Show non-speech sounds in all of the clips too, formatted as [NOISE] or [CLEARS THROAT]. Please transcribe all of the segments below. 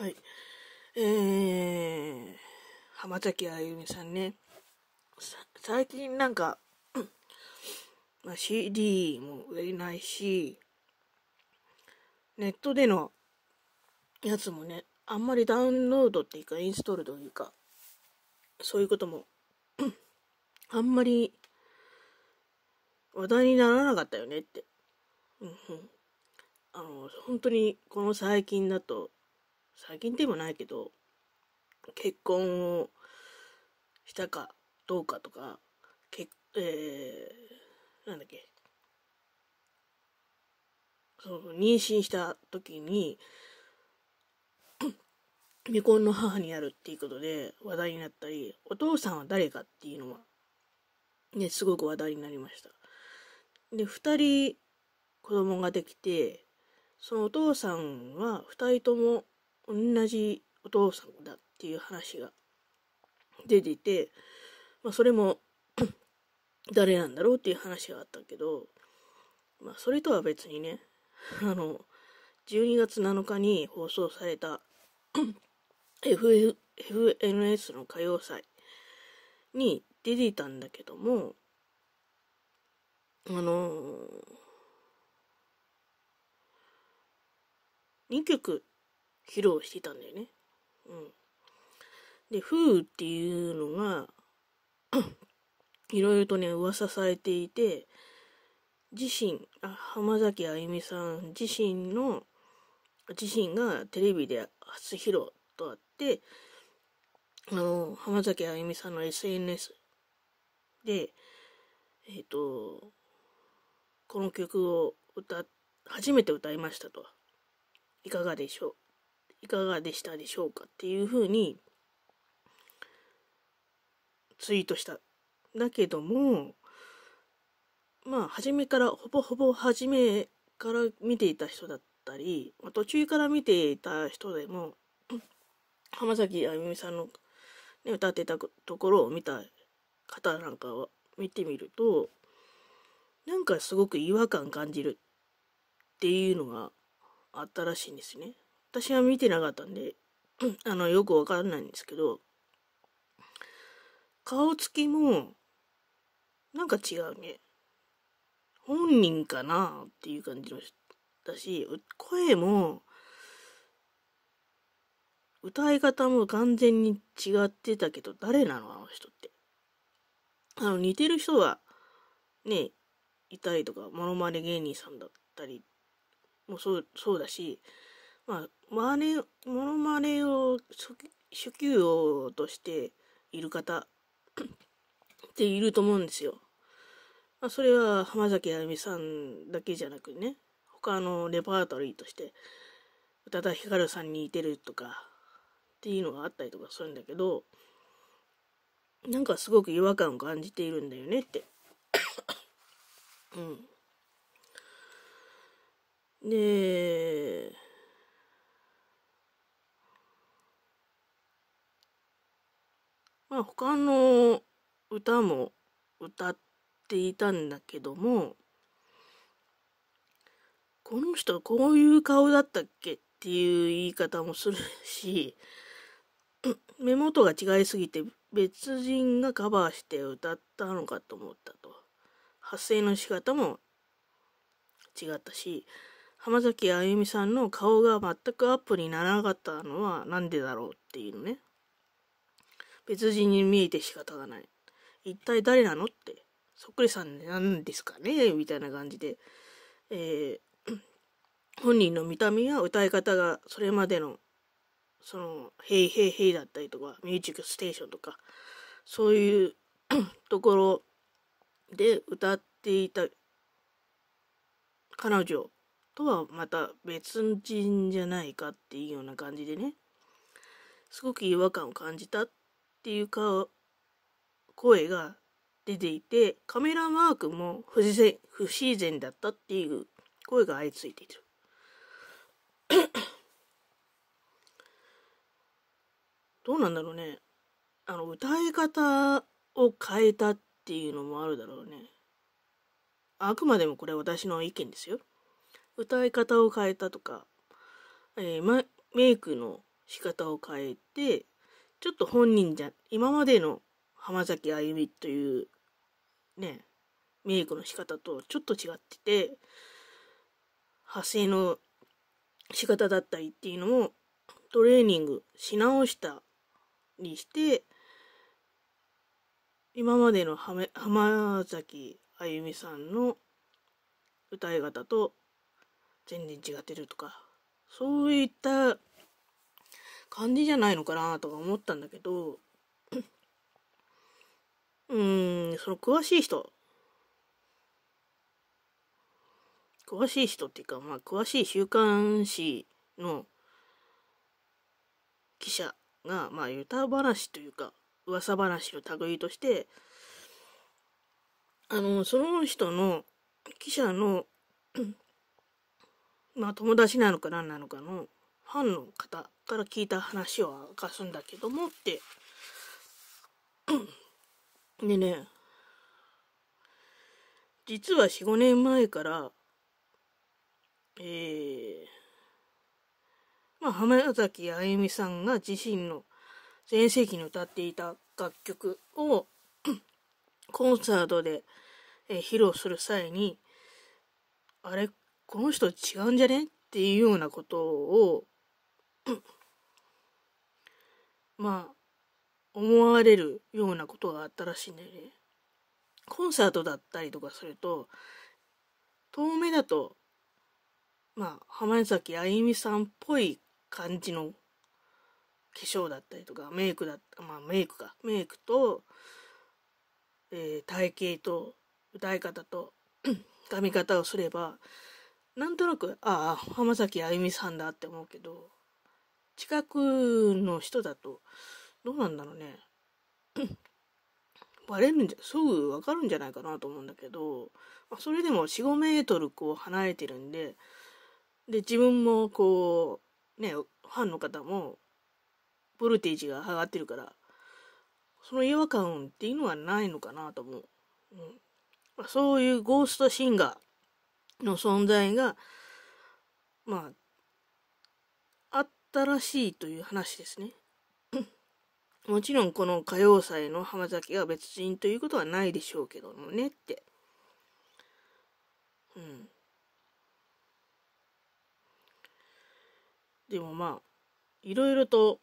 はい。えー、浜崎あゆみさんね。最近なんか、まあ、CD も売れないし、ネットでのやつもね、あんまりダウンロードっていうか、インストールというか、そういうことも、あんまり話題にならなかったよねって。うんうん、あの、本当にこの最近だと、最近でもないけど、結婚をしたかどうかとか、けえー、なんだっけ、その妊娠した時に、[CLEARS THROAT] 未婚の母になるっていうことで話題になったり、お父さんは誰かっていうのは、ね、すごく話題になりました。で、二人子供ができて、そのお父さんは二人とも同じお父さんだっていう話が出てて、まあ、それも [CLEARS THROAT] 誰なんだろうっていう話があったけど、まあ、それとは別にねあの12月7日に放送された [CLEARS THROAT] FNS の歌謡祭に出ていたんだけどもあのー、2曲披露してたんだよね。うん。で、フーっていうのが、[CLEARS THROAT] いろいろとね、噂されていて、自身、あ浜崎あゆみさん自身の、自身がテレビで初披露とあって、あの、浜崎あゆみさんの SNS で、えっ、ー、と、この曲を歌、初めて歌いましたと。いかがでしょういかがでしたでしょうかっていうふうにツイートした。だけども、まあ、初めから、ほぼほぼ初めから見ていた人だったり、ま途中から見ていた人でも、[COUGHS] 浜崎あゆみさんの、ね、歌ってたところを見た方なんかは見てみると、なんかすごく違和感感じるっていうのがあったらしいんですね。私は見てなかったんで、あの、よくわかんないんですけど、顔つきも、なんか違うね。本人かなっていう感じのだし、声も、歌い方も完全に違ってたけど、誰なのあの人って。あの、似てる人は、ね、いたりとか、モノマネ芸人さんだったりもそう、そうだし、まあ、マネ、モノマネを初級王としている方 [COUGHS] っていると思うんですよ。まあ、それは浜崎あゆみさんだけじゃなくね、他のレパートリーとして、宇多田ヒカルさんに似てるとか、っていうのがあったりとかするんだけど、なんかすごく違和感を感じているんだよねって。[COUGHS] うん。で、他の歌も歌っていたんだけどもこの人こういう顔だったっけっていう言い方もするし目元が違いすぎて別人がカバーして歌ったのかと思ったと発声の仕方も違ったし浜崎あゆみさんの顔が全くアップにならなかったのは何でだろうっていうね別人に見えて仕方がない。一体誰なのって、そっくりさんなんですかねみたいな感じで、えー、本人の見た目や歌い方がそれまでの、その、ヘイヘイヘイだったりとか、ミュージックステーションとか、そういうところで歌っていた彼女とはまた別人じゃないかっていうような感じでね、すごく違和感を感じたっっていう顔声が出ていてカメラマークも不自然不自然だったっていう声が相次いでいる [COUGHS] どうなんだろうねあの歌い方を変えたっていうのもあるだろうねあくまでもこれ私の意見ですよ歌い方を変えたとか、えー、メイクの仕方を変えてちょっと本人じゃ、今までの浜崎あゆみというね、メイクの仕方とちょっと違ってて、派生の仕方だったりっていうのを、トレーニングし直したにして、今までの浜崎あゆみさんの歌い方と全然違ってるとか、そういった感じじゃないのかなとか思ったんだけど、[COUGHS] うん、その詳しい人、詳しい人っていうか、まあ、詳しい週刊誌の記者が、まあ、歌話というか、噂話を類として、あの、その人の、記者の、[COUGHS] まあ、友達なのか何なのかのファンの方から聞いた話を明かすんだけどもって。[CLEARS THROAT] でね、実は4、5年前から、えー、まあ、浜崎あゆみさんが自身の全盛期に歌っていた楽曲を、[CLEARS THROAT] コンサートで、えー、披露する際に、あれ、この人違うんじゃねっていうようなことを [CLEARS THROAT] まあ、思われるようなことがあったらしいんだよね。コンサートだったりとかすると、遠目だと、まあ、浜崎あゆみさんっぽい感じの化粧だったりとか、メイクだった、まあメイクか、メイクと、えー、体型と、歌い方と、[CLEARS THROAT] 髪型をすれば、なんとなく、ああ、浜崎あゆみさんだって思うけど、近くの人だと、どうなんだろうね。バレるんじゃ、すぐわかるんじゃないかなと思うんだけど、まあ、それでも4、5メートルこう離れてるんで、で、自分もこう、ね、ファンの方も、ボルテージが上がってるから、その違和感っていうのはないのかなと思う。うん、まそういうゴーストシンガーの存在が、まあ、ったらしいという話ですね。[LAUGHS] もちろんこの歌謡祭の浜崎は別人ということはないでしょうけどもねって。うん。でもまあ、いろいろと、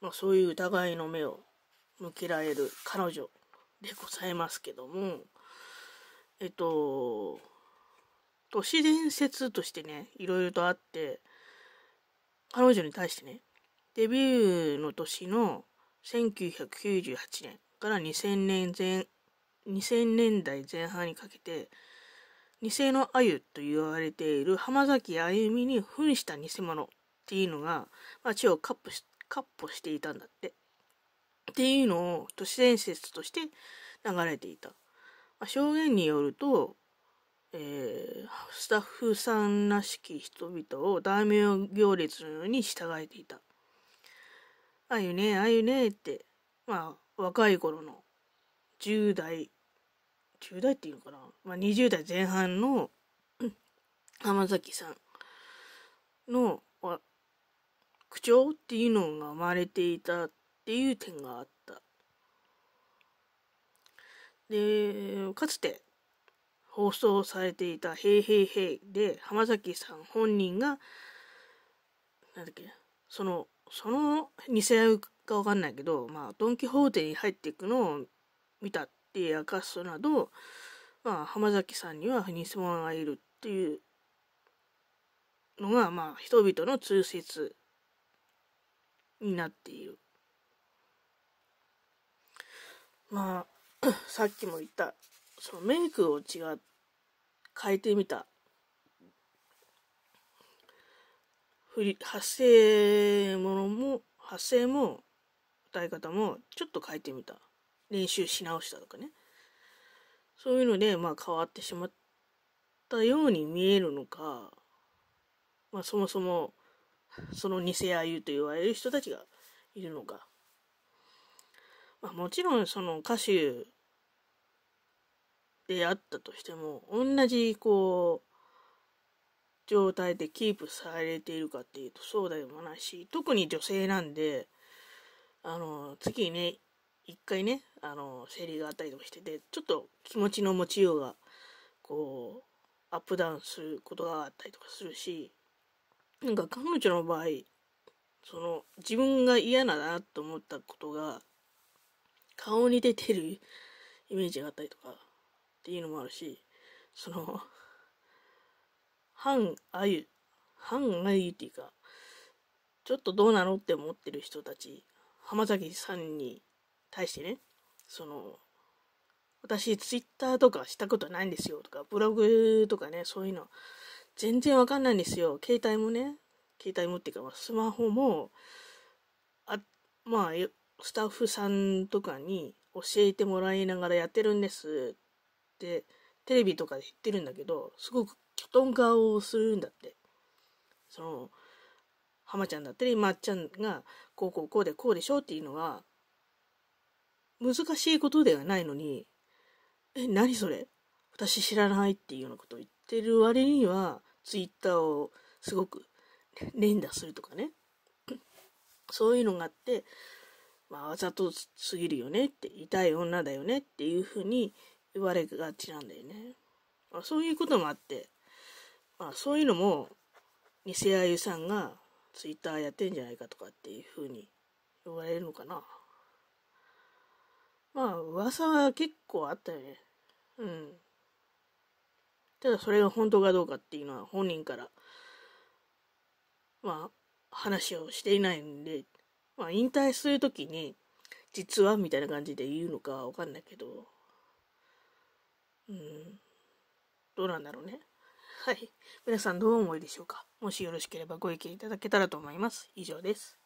まあ、そういう疑いの目を向けられる彼女でございますけども、えっと、都市伝説としてね、いろいろとあって、彼女に対してね、デビューの年の1998年から2000年前、2000年代前半にかけて、偽の鮎と言われている浜崎あゆみに扮した偽物っていうのが、まあ、をカップし、カッポしていたんだって。っていうのを都市伝説として流れていた。まあ、証言によると、えー、スタッフさんらしき人々を大名行列のように従えていた。あゆねあゆねって、まあ、若い頃の10代、10代っていうのかな、まあ、20代前半の浜崎さんの口調っていうのが生まれていたっていう点があった。で、かつて放送されていた「へいへいへい」で浜崎さん本人がなんだっけそのその偽役かわかんないけど、まあ、ドン・キホーテに入っていくのを見たって明かすなど、まあ、浜崎さんには偽物がいるっていうのが、まあ、人々の通説になっている。まあ、[COUGHS] さっきも言ったそのメイクを違う変えてみたり発声ものも発声も歌い方もちょっと変えてみた練習し直したとかねそういうのでまあ変わってしまったように見えるのかまあそもそもその偽俳優と言われる人たちがいるのか、まあ、もちろんその歌手であったとしても同じこう状態でキープされているかっていうとそうでもないし特に女性なんであの次にね一回ねあの生理があったりとかしててちょっと気持ちの持ちようがこうアップダウンすることがあったりとかするしなんか彼女の場合その自分が嫌だなと思ったことが顔に出てるイメージがあったりとかっていうのもあるし、その、反あゆ、反あゆっていうか、ちょっとどうなのって思ってる人たち、浜崎さんに対してね、その、私ツイッターとかしたことないんですよとか、ブログとかね、そういうの、全然わかんないんですよ。携帯もね、携帯もっていうか、スマホも、あ、まあ、スタッフさんとかに教えてもらいながらやってるんですってテレビとかで言ってるんだけどすごくキョトン顔をするんだってその浜ちゃんだったりまっちゃんがこうこうこうでこうでしょっていうのは難しいことではないのに「え何それ私知らない」っていうようなことを言ってる割にはツイッターをすごく連打するとかね [COUGHS] そういうのがあってまあ、わざとすぎるよねって、痛い女だよねっていうふうに言われがちなんだよね。まあ、そういうこともあって、まあ、そういうのも、偽あゆさんがツイッターやってんじゃないかとかっていうふうに言われるのかな。まあ、噂は結構あったよね。うん。ただそれが本当かどうかっていうのは本人から、まあ、話をしていないんで、まあ、引退するときに、実はみたいな感じで言うのかわかんないけど、どうなんだろうね。はい。皆さんどうお思いでしょうかもしよろしければご意見いただけたらと思います。以上です。